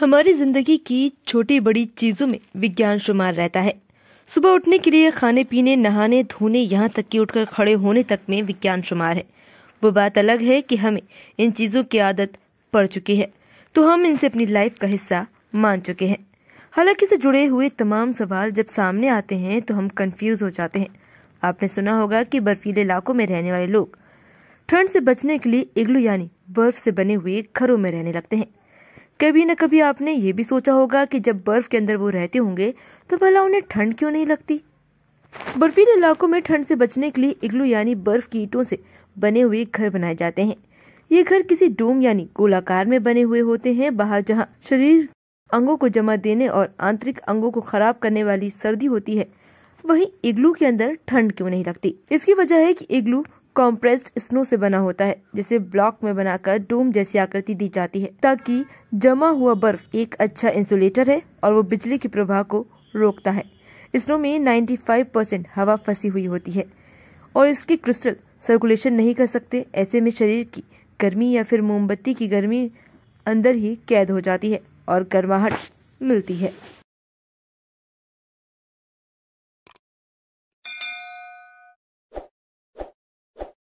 हमारी जिंदगी की छोटी बड़ी चीजों में विज्ञान शुमार रहता है सुबह उठने के लिए खाने पीने नहाने धोने यहाँ तक कि उठकर खड़े होने तक में विज्ञान शुमार है वो बात अलग है कि हमें इन चीजों की आदत पड़ चुकी है तो हम इनसे अपनी लाइफ का हिस्सा मान चुके हैं हालांकि इससे जुड़े हुए तमाम सवाल जब सामने आते हैं तो हम कंफ्यूज हो जाते हैं आपने सुना होगा कि बर्फीले इलाकों में रहने वाले लोग ठंड से बचने के लिए इग्लू यानी बर्फ से बने हुए घरों में रहने लगते हैं कभी न कभी आपने ये भी सोचा होगा कि जब बर्फ के अंदर वो रहते होंगे तो भला उन्हें ठंड क्यों नहीं लगती बर्फीले इलाकों में ठंड से बचने के लिए इग्लू यानी बर्फ की ईटों से बने हुए घर बनाए जाते हैं ये घर किसी डोम यानी गोलाकार में बने हुए होते हैं बाहर जहाँ शरीर अंगों को जमा देने और आंतरिक अंगों को खराब करने वाली सर्दी होती है वहीं इग्लू के अंदर ठंड क्यों नहीं लगती इसकी वजह है कि इग्लू कॉम्प्रेस्ड स्नो से बना होता है जिसे ब्लॉक में बनाकर डोम जैसी आकृति दी जाती है ताकि जमा हुआ बर्फ एक अच्छा इंसुलेटर है और वो बिजली के प्रभाव को रोकता है स्नो में 95 परसेंट हवा फंसी हुई होती है और इसके क्रिस्टल सर्कुलेशन नहीं कर सकते ऐसे में शरीर की गर्मी या फिर मोमबत्ती की गर्मी अंदर ही कैद हो जाती है और गर्माहट मिलती है